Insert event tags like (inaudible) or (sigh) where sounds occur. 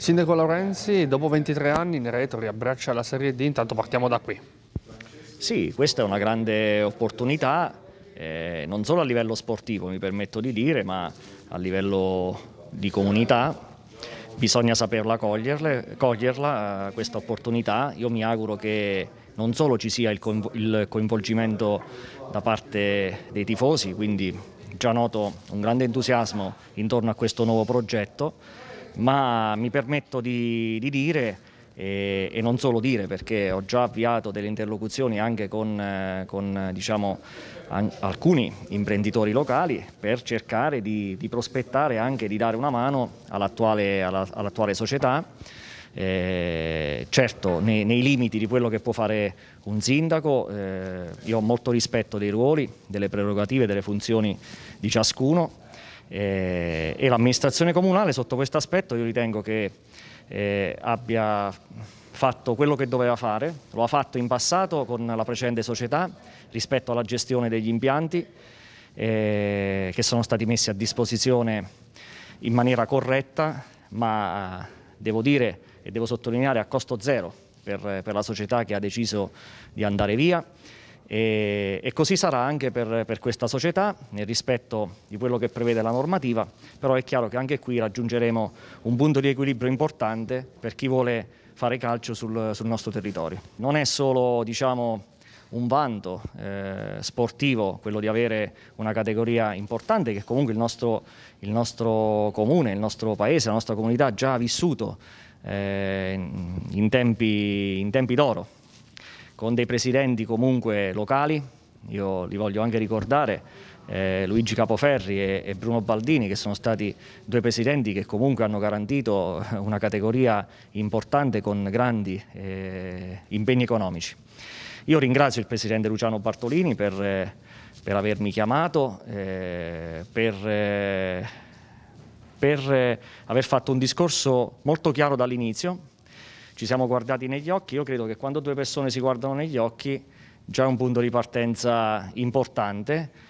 Sindaco Laurenzi, dopo 23 anni in retro riabbraccia la Serie D, intanto partiamo da qui. Sì, questa è una grande opportunità, eh, non solo a livello sportivo mi permetto di dire, ma a livello di comunità. Bisogna saperla coglierle, coglierla eh, questa opportunità. Io mi auguro che non solo ci sia il coinvolgimento da parte dei tifosi, quindi già noto un grande entusiasmo intorno a questo nuovo progetto, ma mi permetto di, di dire e, e, non solo dire perché ho già avviato delle interlocuzioni anche con, eh, con diciamo, an alcuni imprenditori locali per cercare di, di, prospettare anche di dare una mano all'attuale all all società. Eh, certo, nei, nei, limiti di quello che può fare un sindaco, eh, io ho molto rispetto dei ruoli, delle prerogative, delle funzioni di ciascuno, e, eh, e l'amministrazione comunale sotto questo aspetto io ritengo che eh, abbia fatto quello che doveva fare, lo ha fatto in passato con la precedente società rispetto alla gestione degli impianti eh, che sono stati messi a disposizione in maniera corretta ma devo dire e devo sottolineare a costo zero per, per la società che ha deciso di andare via e, e, così sarà anche per, per, questa società nel rispetto di quello che prevede la normativa, però è chiaro che anche qui raggiungeremo un punto di equilibrio importante per chi vuole fare calcio sul, sul nostro territorio. Non è solo diciamo, un vanto eh, sportivo quello di avere una categoria importante che comunque il nostro, il nostro comune, il nostro paese, la nostra comunità ha già vissuto eh, in tempi, in tempi d'oro con dei presidenti comunque locali, io li voglio anche ricordare, eh, Luigi Capoferri e, e, Bruno Baldini che sono stati due presidenti che comunque hanno garantito (laughs) una categoria importante con grandi eh, impegni economici. Io ringrazio il presidente Luciano Bartolini per, eh, per avermi chiamato, eh, per, eh, per eh, aver fatto un discorso molto chiaro dall'inizio, ci siamo guardati negli occhi, io credo che quando due persone si guardano negli occhi già è un punto di partenza importante